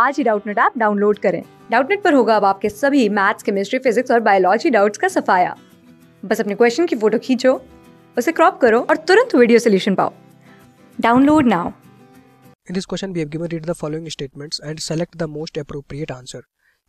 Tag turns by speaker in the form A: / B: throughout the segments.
A: आज ही Doubtnut app download करें डाउटनेट पर होगा अब आपके सभी मैथ्स केमिस्ट्री फिजिक्स और बायोलॉजी डाउट्स का सफाया बस अपने क्वेश्चन की फोटो खींचो उसे क्रॉप करो और तुरंत वीडियो सोल्यूशन पाओ download now
B: In this question, we have given read the following statements and select the most appropriate answer.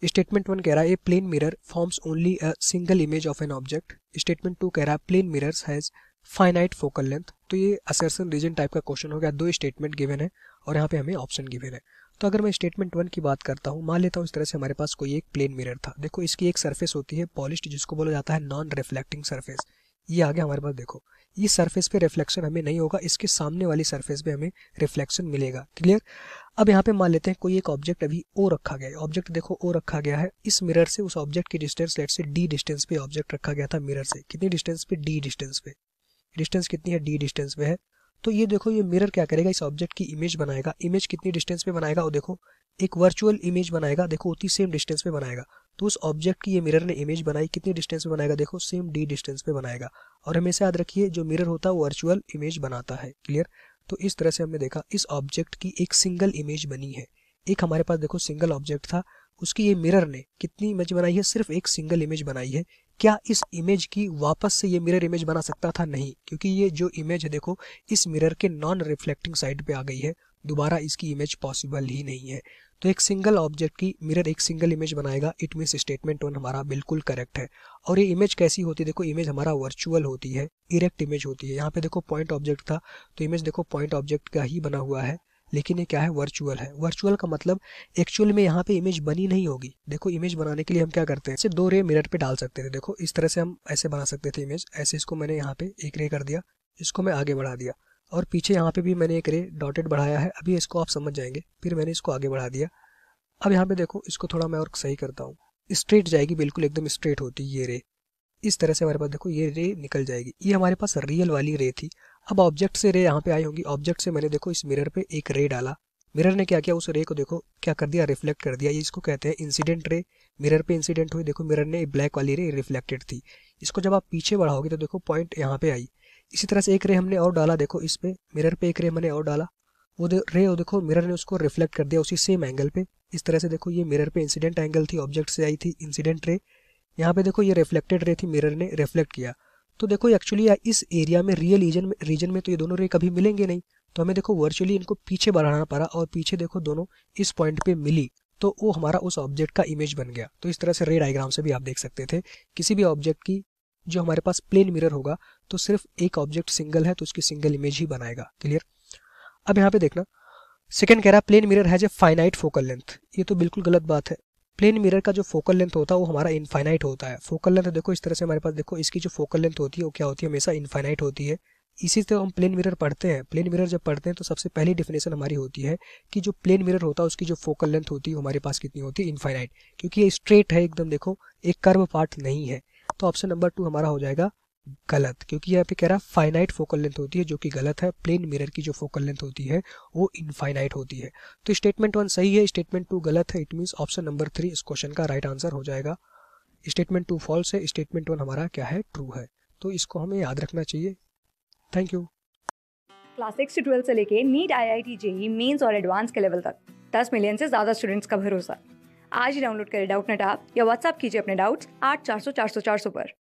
B: Statement one कह रहा है a plane mirror forms only a single image of an object statement two कह रहा है plane mirrors has finite focal length तो ये assertion reason type का question हो गया दो स्टेटमेंट गिवन है और यहाँ पे हमें ऑप्शन गिवेन है तो अगर मैं स्टेटमेंट वन की बात करता हूँ मान लेता हूँ इस तरह से हमारे पास कोई एक प्लेन मिरर था देखो इसकी एक सर्फेस होती है पॉलिश जिसको बोला जाता है नॉन रिफ्लेक्टिंग सर्फेस ये आ गया हमारे पास देखो इस सरफेस पे रिफ्लेक्शन हमें नहीं होगा इसके सामने वाली सरफेस पे हमें रिफ्लेक्शन मिलेगा क्लियर अब यहाँ पे मान लेते हैं कोई एक ऑब्जेक्ट अभी ओ रखा गया है ऑब्जेक्ट देखो ओ रखा गया है इस मिरर से उस ऑब्जेक्ट की distance let say D distance पे ऑब्जेक्ट रखा गया था मिरर से कितनी डिस्टेंस पे डी डिस्टेंस पे डिस्टेंस कितनी है डी डिस्टेंस पे है तो ये देखो ये मिरर क्या करेगा इस ऑब्जेक्ट की इमेज बनाएगा इमेज कितनी डिस्टेंस पे बनाएगा वो देखो एक वर्चुअल इमेज बनाएगा देखो उतनी सेम डिस्टेंस पे बनाएगा तो उस ऑब्जेक्ट की ये मिरर ने इमेज बनाई कितनी डिस्टेंस पे बनाएगा देखो सेम डी डिस्टेंस पे बनाएगा और हमेशा याद रखिए जो मिरर होता है वो वर्चुअल इमेज बनाता है क्लियर तो इस तरह से हमने देखा इस ऑब्जेक्ट की एक सिंगल इमेज बनी है एक हमारे पास देखो सिंगल ऑब्जेक्ट था उसकी ये मिरर ने कितनी इमेज बनाई है सिर्फ एक सिंगल इमेज बनाई है क्या इस इमेज की वापस से ये मिरर इमेज बना सकता था नहीं क्योंकि ये जो इमेज है देखो इस मिरर के नॉन रिफ्लेक्टिंग साइड पे आ गई है दोबारा इसकी इमेज पॉसिबल ही नहीं है तो एक सिंगल ऑब्जेक्ट की मिरर एक सिंगल इमेज बनाएगा इट मीन स्टेटमेंट वन हमारा बिल्कुल करेक्ट है और ये इमेज कैसी होती है देखो इमेज हमारा वर्चुअल होती है इरेक्ट इमेज होती है यहाँ पे देखो पॉइंट ऑब्जेक्ट था तो इमेज देखो पॉइंट ऑब्जेक्ट का ही बना हुआ है लेकिन ये क्या है वर्चुअल है वर्चुअल का मतलब एक्चुअल में यहाँ पे इमेज बनी नहीं होगी देखो इमेज बनाने के लिए हम क्या करते हैं दो रे मिरर पे डाल सकते थे देखो इस तरह से हम ऐसे बना सकते थे इमेज ऐसे इसको मैंने यहाँ पे एक रे कर दिया इसको मैं आगे बढ़ा दिया और पीछे यहाँ पे भी मैंने एक रे डॉटेड बढ़ाया है अभी इसको आप समझ जाएंगे फिर मैंने इसको आगे बढ़ा दिया अब यहाँ पे देखो इसको थोड़ा मैं और सही करता हूँ स्ट्रेट जाएगी बिल्कुल एकदम स्ट्रेट होती ये रे इस तरह से हमारे पास देखो ये रे निकल जाएगी ये हमारे पास रियल वाली रे थी अब ऑब्जेक्ट से रे यहाँ पे आई होंगी ऑब्जेक्ट से मैंने देखो इस मिरर पे एक रे डाला मिरर ने क्या किया उस रे को देखो क्या कर दिया रिफ्लेक्ट कर दिया ये इसको कहते हैं इंसिडेंट रे मिरर पे इंसिडेंट हुई देखो मिरर ने ब्लैक वाली रे रिफ्लेक्टेड थी इसको जब आप पीछे बढ़ाओगे तो देखो पॉइंट यहाँ पे आई इसी तरह से एक रे हमने और डाला देखो इस पे मिरर पे एक रे मैंने और डाला वो रे वो देखो मिरर ने उसको रिफ्लेक्ट कर दिया उसी सेम एंगल पे इस तरह से देखो ये मिरर पे इंसिडेंट एंगल थी ऑब्जेक्ट से आई थी इंसिडेंट रे यहाँ पे देखो ये रिफ्लेक्टेड रे थी मिरर ने रिफ्लेक्ट किया तो देखो एक्चुअली इस एरिया में रियल रीजन रीजन में तो ये दोनों रे कभी मिलेंगे नहीं तो हमें देखो वर्चुअली इनको पीछे बढ़ाना पड़ा और पीछे देखो दोनों इस पॉइंट पे मिली तो वो हमारा उस ऑब्जेक्ट का इमेज बन गया तो इस तरह से रे डायग्राम से भी आप देख सकते थे किसी भी ऑब्जेक्ट की जो हमारे पास प्लेन मिरर होगा तो सिर्फ एक ऑब्जेक्ट सिंगल है तो उसकी सिंगल इमेज ही बनाएगा क्लियर अब यहाँ पे देखना सेकेंड कह रहा है plane mirror has a finite focal length ये तो बिल्कुल गलत बात है प्लेन मिरर का जो फोकल लेंथ होता है वो हमारा इनफाइनाइट होता है फोकल लेंथ देखो इस तरह से हमारे पास देखो इसकी जो फोकल लेंथ होती है वो क्या होती है हमेशा इनफाइनाइट होती है इसी से हम प्लेन मिरर पढ़ते हैं प्लेन मिरर जब पढ़ते हैं तो सबसे पहली डेफिनेशन हमारी होती है कि जो प्लेन मिरर होता है उसकी जो फोकल लेंथ होती है हमारे पास कितनी होती है इनफाइनाइट क्योंकि ये स्ट्रेट है एकदम देखो एक कर्व पार्ट नहीं है तो ऑप्शन नंबर टू हमारा हो जाएगा गलत क्योंकि यहाँ पे कह रहा है फाइनाइट फोकल लेंथ होती है जो कि गलत है प्लेन मिरर की जो फोकल लेंथ होती है वो इनफाइनाइट होती है तो स्टेटमेंट वन सही है स्टेटमेंट टू गलत है it means option number three इस क्वेश्चन का राइट right आंसर हो जाएगा स्टेटमेंट टू फॉल्स है स्टेटमेंट वन हमारा क्या है ट्रू है तो इसको हमें याद रखना चाहिए थैंक यू
A: क्लास सिक्स से ट्वेल्थ से लेके NEET I I T JEE Mains और एडवांस के लेवल तक दस मिलियन से ज़्यादा स्टूडेंट्स का भरोसा आज ही डाउनलोड करें डाउट नेट आप या व्हाट्सअप कीजिए अपने डाउट्स आठ चार सौ चार सौ चार सौ पर